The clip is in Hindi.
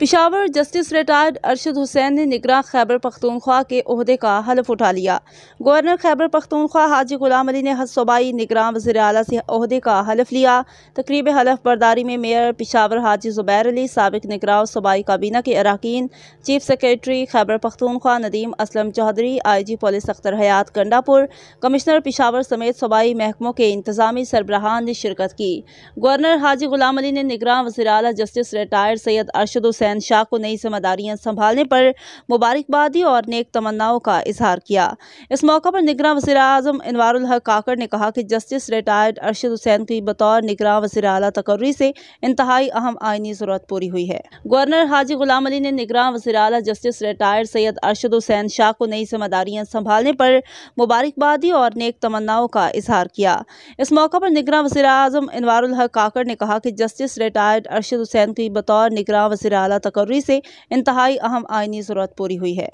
पिशावर जस्टिस रिटायर्ड अरशद हुसैन ने निगरान खैबर पख्तूनख्वा के अहदे का हलफ उठा लिया गवर्नर खैबर पख्तूनख्वा हाजी गुलाम अली ने हदसूबाई निगरान वजी अली से अहदे का हलफ लिया तकरीब हलफ बर्दारी में मेयर पिशावर हाजी ज़ुबैर अली सबक निगरान सूबाई काबीना के अरकान chief secretary Khyber Pakhtunkhwa Nadeem Aslam Chaudhry I G police Akhtar Hayat Gandapur commissioner Peshawar समेत सूबाई महकमों के इंतजामी सरबराहान ने शिरकत की गवर्नर हाजी गुलाम अली ने निगरान वजी अला जस्टिस रिटायर्ड सैयद अरशद हुसैन हुसैन शाह को नई जिम्मेदारियां संभालने पर मुबारकबाद दी और नेक तमन्नाओं का इजहार किया इस मौके पर निगरान वजी अजम इनवारुल काकड़ ने कहा कि जस्टिस रिटायर्ड अरशद हुसैन की बतौर निगरान वजी अला तकर्री से इंतहाई अहम आइनी जरूरत पूरी हुई है गवर्नर हाजी गुलाम अली ने निगरान वजी अला जस्टिस रिटायर्ड सैयद अरशद हुसैन शाह को नई जिम्मेदारियां संभालने पर मुबारकबाद दी और नेक तमन्नाओं का इजहार किया इस मौके पर निगरान वजी अजम इनवारक काकड़ ने कहा कि जस्टिस रिटायर्ड अरशद हुसैन की बतौर निगरान वजी अला तकर्री से इंतहाई अहम आइनी ज़रूरत पूरी हुई है